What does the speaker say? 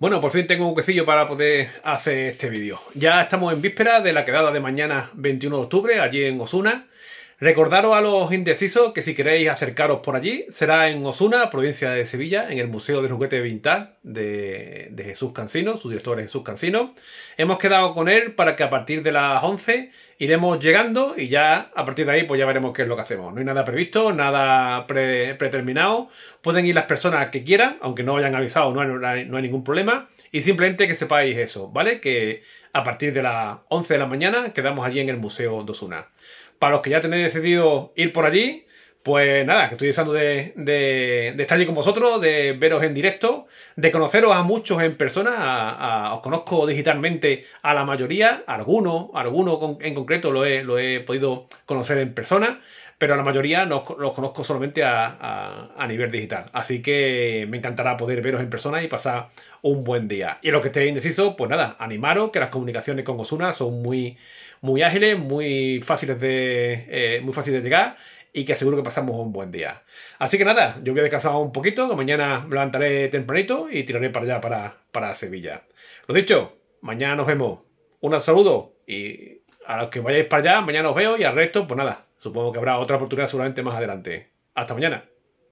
Bueno, por fin tengo un cuecillo para poder hacer este vídeo. Ya estamos en víspera de la quedada de mañana 21 de octubre, allí en Osuna. Recordaros a los indecisos que si queréis acercaros por allí, será en Osuna, provincia de Sevilla, en el Museo de Juguete Vintage de, Jesús Cancino, su director Jesús Cancino. Hemos quedado con él para que a partir de las 11 iremos llegando y ya a partir de ahí pues ya veremos qué es lo que hacemos. No hay nada previsto, nada preterminado. Pueden ir las personas que quieran, aunque no hayan avisado, no no hay ningún problema. Y simplemente que sepáis eso, ¿vale? Que a partir de las 11 de la mañana. Quedamos allí en el Museo Dosuna. Para los que ya tenéis decidido ir por allí, pues nada, que estoy deseando de, estar allí con vosotros, de veros en directo, de conoceros a muchos en persona. os conozco digitalmente a la mayoría, algunos, en concreto lo he, podido conocer en persona, pero a la mayoría los, los conozco solamente a, nivel digital. Así que me encantará poder veros en persona y pasar un buen día. Y lo los que estéis indeciso, pues nada, animaros, que las comunicaciones con Osuna son muy, ágiles, muy fáciles de, eh, muy fáciles de llegar y que aseguro que pasamos un buen día. Así que nada, yo voy a descansar un poquito, mañana me levantaré tempranito y tiraré para allá, para, para Sevilla. Lo dicho, mañana nos vemos. Un saludo y a los que vayáis para allá, mañana os veo y al resto, pues nada, supongo que habrá otra oportunidad seguramente más adelante. Hasta mañana.